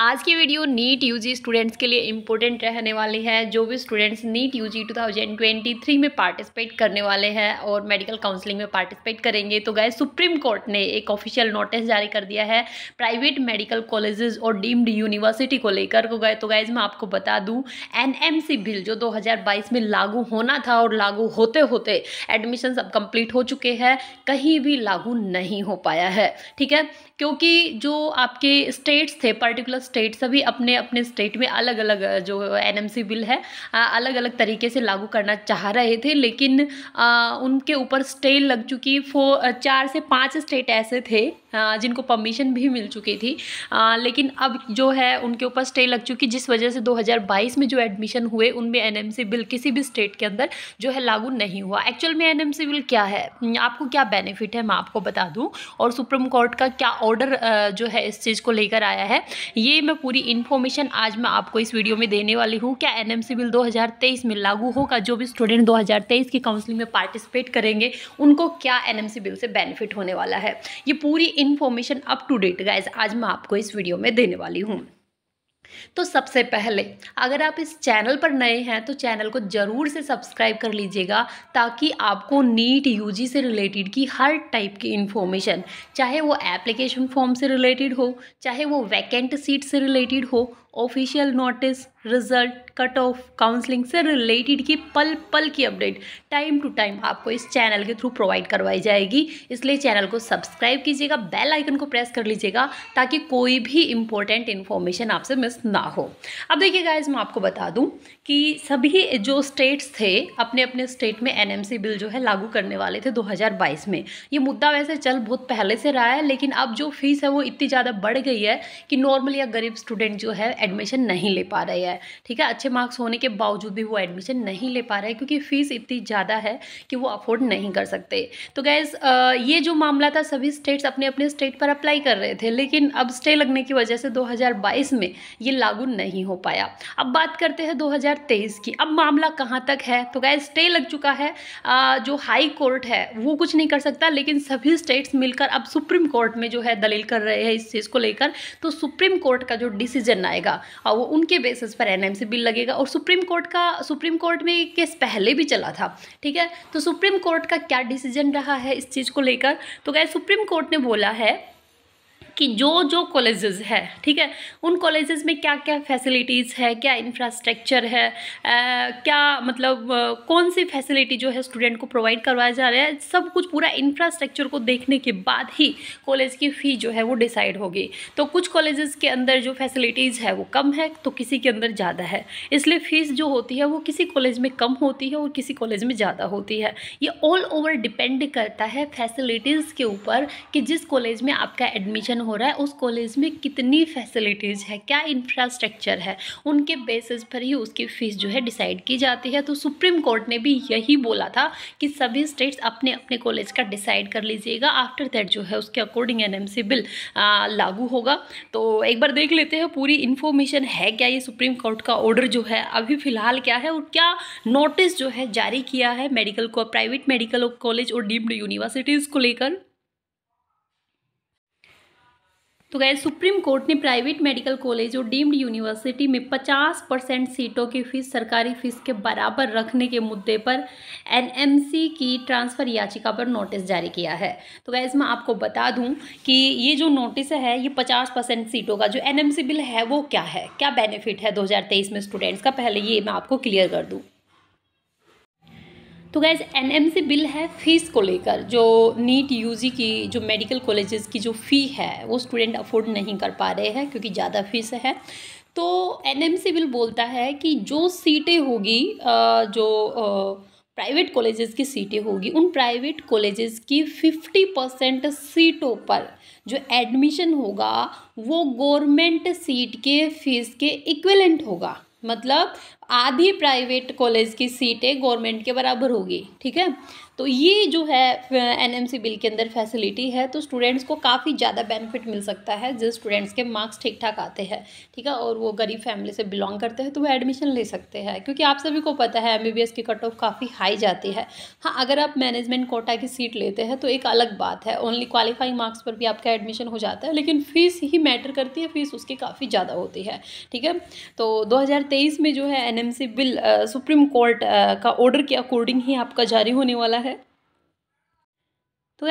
आज की video NEET UG students के लिए इम्पोर्टेंट रहने वाली है जो भी स्टूडेंट्स नीट यूजी 2023 में पार्टिसिपेट करने वाले हैं और मेडिकल काउंसलिंग में पार्टिसिपेट करेंगे तो गए सुप्रीम कोर्ट ने एक ऑफिशियल नोटिस जारी कर दिया है प्राइवेट मेडिकल कॉलेजेस और डीम्ड यूनिवर्सिटी को लेकर को गए तो गए तो मैं आपको बता दूँ एन बिल जो दो में लागू होना था और लागू होते होते एडमिशन अब कम्प्लीट हो चुके हैं कहीं भी लागू नहीं हो पाया है ठीक है क्योंकि जो आपके स्टेट्स थे पर्टिकुलर स्टेट सभी अपने अपने स्टेट में अलग अलग जो एन बिल है अलग अलग तरीके से लागू करना चाह रहे थे लेकिन उनके ऊपर स्टे लग चुकी फो चार से पाँच स्टेट ऐसे थे जिनको परमिशन भी मिल चुकी थी आ, लेकिन अब जो है उनके ऊपर स्टे लग चुकी जिस वजह से 2022 में जो एडमिशन हुए उनमें एनएमसी बिल किसी भी स्टेट के अंदर जो है लागू नहीं हुआ एक्चुअल में एनएमसी बिल क्या है हम्म, आपको क्या बेनिफिट है मैं आपको बता दूं और सुप्रीम कोर्ट का क्या ऑर्डर जो है इस चीज़ को लेकर आया है ये मैं पूरी इन्फॉर्मेशन आज मैं आपको इस वीडियो में देने वाली हूँ क्या एन बिल दो में लागू होगा जो भी स्टूडेंट दो की काउंसलिंग में पार्टिसिपेट करेंगे उनको क्या एन बिल से बेनिफिट होने वाला है ये पूरी information up to date guys आज मैं आपको इस वीडियो में देने वाली हूँ तो सबसे पहले अगर आप इस चैनल पर नए हैं तो चैनल को ज़रूर से सब्सक्राइब कर लीजिएगा ताकि आपको नीट यूजी से रिलेटेड की हर टाइप की इन्फॉर्मेशन चाहे वो एप्लीकेशन फॉर्म से रिलेटेड हो चाहे वो वैकेंट सीट से रिलेटेड हो official notice result cut off counselling से रिलेटेड की पल पल की अपडेट टाइम टू टाइम आपको इस चैनल के थ्रू प्रोवाइड करवाई जाएगी इसलिए चैनल को सब्सक्राइब कीजिएगा बेल आइकन को प्रेस कर लीजिएगा ताकि कोई भी इंपॉर्टेंट इन्फॉर्मेशन आपसे मिस ना हो अब देखिए गाइज मैं आपको बता दूं कि सभी जो स्टेट्स थे अपने अपने स्टेट में एन बिल जो है लागू करने वाले थे 2022 में ये मुद्दा वैसे चल बहुत पहले से रहा है लेकिन अब जो फीस है वो इतनी ज़्यादा बढ़ गई है कि नॉर्मल या गरीब स्टूडेंट जो है एडमिशन नहीं ले पा रहे हैं है ठीक है अच्छे मार्क्स होने के बावजूद भी वो एडमिशन नहीं ले पा रहे क्योंकि फ़ीस इतनी ज़्यादा है कि वो अफोर्ड नहीं कर सकते तो गैस ये जो मामला था सभी स्टेट्स अपने अपने स्टेट पर अप्लाई कर रहे थे लेकिन अब स्टे लगने की वजह से 2022 में ये लागू नहीं हो पाया अब बात करते हैं 2023 की अब मामला कहाँ तक है तो गैस स्टे लग चुका है आ, जो हाई कोर्ट है वो कुछ नहीं कर सकता लेकिन सभी स्टेट्स मिलकर अब सुप्रीम कोर्ट में जो है दलील कर रहे हैं इस चीज़ को लेकर तो सुप्रीम कोर्ट का जो डिसीजन आएगा और वो उनके बेसिस पर एनएमसी बिल लगेगा और सुप्रीम कोर्ट का सुप्रीम कोर्ट में केस पहले भी चला था ठीक है तो सुप्रीम कोर्ट का क्या डिसीजन रहा है इस चीज़ को लेकर तो क्या सुप्रीम कोर्ट ने बोला है कि जो जो कॉलेजेस है ठीक है उन कॉलेजेस में क्या क्या फैसिलिटीज़ है क्या इंफ्रास्ट्रक्चर है आ, क्या मतलब कौन सी फैसिलिटी जो है स्टूडेंट को प्रोवाइड करवाया जा रहा है सब कुछ पूरा इंफ्रास्ट्रक्चर को देखने के बाद ही कॉलेज की फ़ी जो है वो डिसाइड होगी तो कुछ कॉलेजेस के अंदर जो फैसिलिटीज़ है वो कम है तो किसी के अंदर ज़्यादा है इसलिए फ़ीस जो होती है वो किसी कॉलेज में कम होती है और किसी कॉलेज में ज़्यादा होती है ये ऑल ओवर डिपेंड करता है फैसिलिटीज़ के ऊपर कि जिस कॉलेज में आपका एडमिशन हो रहा है उस कॉलेज में कितनी फैसिलिटीज़ है क्या इंफ्रास्ट्रक्चर है उनके बेसिस पर ही उसकी फ़ीस जो है डिसाइड की जाती है तो सुप्रीम कोर्ट ने भी यही बोला था कि सभी स्टेट्स अपने अपने कॉलेज का डिसाइड कर लीजिएगा आफ्टर दैट जो है उसके अकॉर्डिंग एन बिल लागू होगा तो एक बार देख लेते हैं पूरी इन्फॉर्मेशन है क्या ये सुप्रीम कोर्ट का ऑर्डर जो है अभी फ़िलहाल क्या है और क्या नोटिस जो है जारी किया है मेडिकल को प्राइवेट मेडिकल कॉलेज और डीम्ड यूनिवर्सिटीज़ को लेकर तो गए सुप्रीम कोर्ट ने प्राइवेट मेडिकल कॉलेज और डीम्ड यूनिवर्सिटी में 50 परसेंट सीटों की फीस सरकारी फीस के बराबर रखने के मुद्दे पर एनएमसी की ट्रांसफ़र याचिका पर नोटिस जारी किया है तो गए मैं आपको बता दूं कि ये जो नोटिस है ये 50 परसेंट सीटों का जो एनएमसी बिल है वो क्या है क्या बेनिफिट है दो में स्टूडेंट्स का पहले ये मैं आपको क्लियर कर दूँ तो गैज़ एन एम बिल है फ़ीस को लेकर जो नीट यूजी की जो मेडिकल कॉलेजेस की जो फ़ी है वो स्टूडेंट अफोर्ड नहीं कर पा रहे हैं क्योंकि ज़्यादा फ़ीस है तो एन एम बिल बोलता है कि जो सीटें होगी जो प्राइवेट कॉलेजेस की सीटें होगी उन प्राइवेट कॉलेजेस की फिफ्टी परसेंट सीटों पर जो एडमिशन होगा वो गवर्नमेंट सीट के फीस के इक्वलेंट होगा मतलब आधी प्राइवेट कॉलेज की सीटें गवर्नमेंट के बराबर होगी ठीक है तो ये जो है एनएमसी बिल के अंदर फैसिलिटी है तो स्टूडेंट्स को काफ़ी ज़्यादा बेनिफिट मिल सकता है जिस स्टूडेंट्स के मार्क्स ठीक ठाक आते हैं ठीक है और वो गरीब फैमिली से बिलोंग करते हैं तो वो एडमिशन ले सकते हैं क्योंकि आप सभी को पता है एमबीबीएस की कट ऑफ काफ़ी हाई जाती है हाँ अगर आप मैनेजमेंट कोटा की सीट लेते हैं तो एक अलग बात है ओनली क्वालिफाइंग मार्क्स पर भी आपका एडमिशन हो जाता है लेकिन फ़ीस ही मैटर करती है फ़ीस उसकी काफ़ी ज़्यादा होती है ठीक है तो दो में जो है N NMC M C bill Supreme Court का ऑर्डर के अकॉर्डिंग ही आपका जारी होने वाला है तो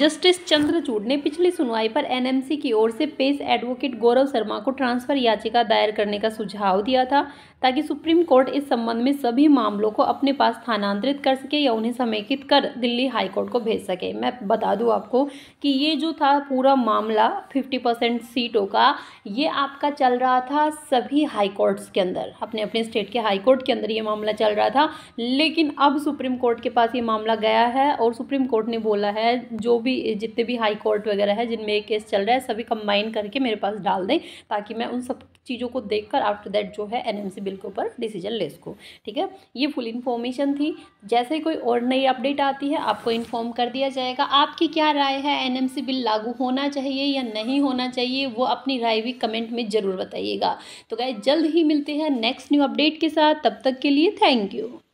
जस्टिस चंद्रचूड ने पिछली सुनवाई पर एनएमसी की ओर से पेश एडवोकेट गौरव शर्मा को ट्रांसफ़र याचिका दायर करने का सुझाव दिया था ताकि सुप्रीम कोर्ट इस संबंध में सभी मामलों को अपने पास स्थानांतरित कर सके या उन्हें समेकित कर दिल्ली हाईकोर्ट को भेज सके मैं बता दूं आपको कि ये जो था पूरा मामला फिफ्टी परसेंट सीटों का ये आपका चल रहा था सभी हाई कोर्ट्स के अंदर अपने अपने स्टेट के हाई कोर्ट के अंदर ये मामला चल रहा था लेकिन अब सुप्रीम कोर्ट के पास ये मामला गया है और सुप्रीम कोर्ट ने बोला है जो भी जितने भी हाई कोर्ट वगैरह है जिनमें केस चल रहा है सभी कंबाइन करके मेरे पास डाल दें ताकि मैं उन सब चीज़ों को देखकर आफ्टर दैट जो है एनएमसी बिल के ऊपर डिसीजन ले सकूँ ठीक है ये फुल इन्फॉर्मेशन थी जैसे कोई और नई अपडेट आती है आपको इन्फॉर्म कर दिया जाएगा आपकी क्या राय है एनएमसी बिल लागू होना चाहिए या नहीं होना चाहिए वो अपनी राय भी कमेंट में ज़रूर बताइएगा तो गाय जल्द ही मिलते हैं नेक्स्ट न्यू अपडेट के साथ तब तक के लिए थैंक यू